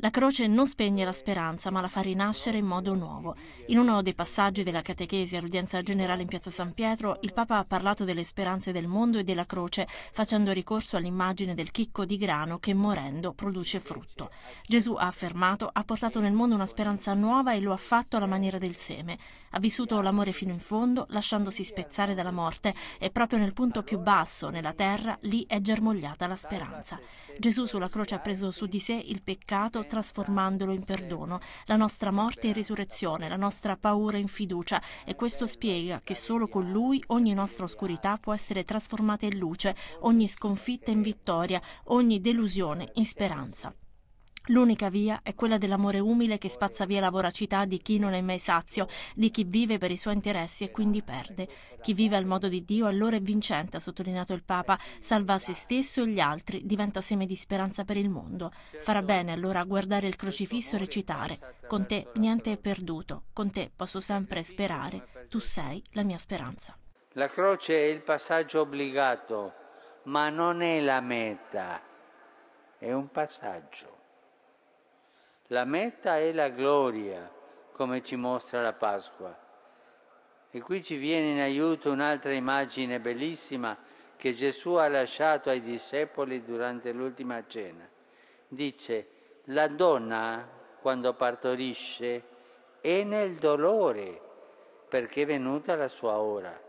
La croce non spegne la speranza, ma la fa rinascere in modo nuovo. In uno dei passaggi della catechesi all'udienza generale in piazza San Pietro, il Papa ha parlato delle speranze del mondo e della croce, facendo ricorso all'immagine del chicco di grano che morendo produce frutto. Gesù ha affermato, ha portato nel mondo una speranza nuova e lo ha fatto alla maniera del seme. Ha vissuto l'amore fino in fondo, lasciandosi spezzare dalla morte, e proprio nel punto più basso, nella terra, lì è germogliata la speranza. Gesù sulla croce ha preso su di sé il peccato trasformandolo in perdono, la nostra morte in risurrezione, la nostra paura in fiducia e questo spiega che solo con Lui ogni nostra oscurità può essere trasformata in luce, ogni sconfitta in vittoria, ogni delusione in speranza. L'unica via è quella dell'amore umile che spazza via la voracità di chi non è mai sazio, di chi vive per i suoi interessi e quindi perde. Chi vive al modo di Dio allora è vincente, ha sottolineato il Papa, salva se stesso e gli altri, diventa seme di speranza per il mondo. Farà bene allora a guardare il crocifisso e recitare. Con te niente è perduto, con te posso sempre sperare, tu sei la mia speranza. La croce è il passaggio obbligato, ma non è la meta, è un passaggio. La meta è la gloria, come ci mostra la Pasqua. E qui ci viene in aiuto un'altra immagine bellissima che Gesù ha lasciato ai discepoli durante l'ultima cena. Dice, la donna quando partorisce è nel dolore perché è venuta la sua ora,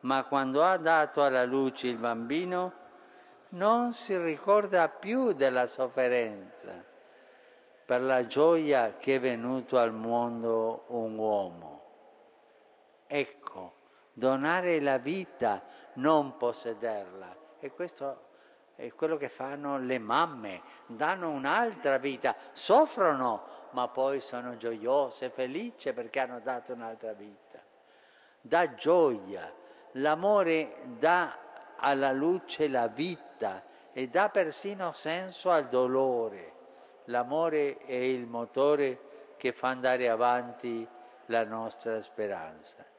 ma quando ha dato alla luce il bambino non si ricorda più della sofferenza per la gioia che è venuto al mondo un uomo. Ecco, donare la vita, non possederla. E questo è quello che fanno le mamme, danno un'altra vita, soffrono, ma poi sono gioiose, felici perché hanno dato un'altra vita. Dà gioia, l'amore dà alla luce la vita e dà persino senso al dolore l'amore è il motore che fa andare avanti la nostra speranza.